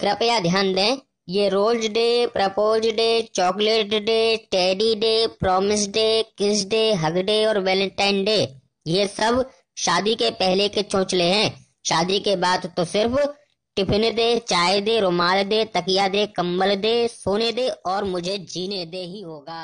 कृपया ध्यान दें ये rose day propose day chocolate day teddy day promise day kiss day hug day और वैलेंटाइन डे ये सब शादी के पहले के चौचले हैं शादी के बाद तो सिर्फ टिफिन दे चाय दे रुमाल दे तकिया दे कंबल दे सोने दे और मुझे जीने दे ही होगा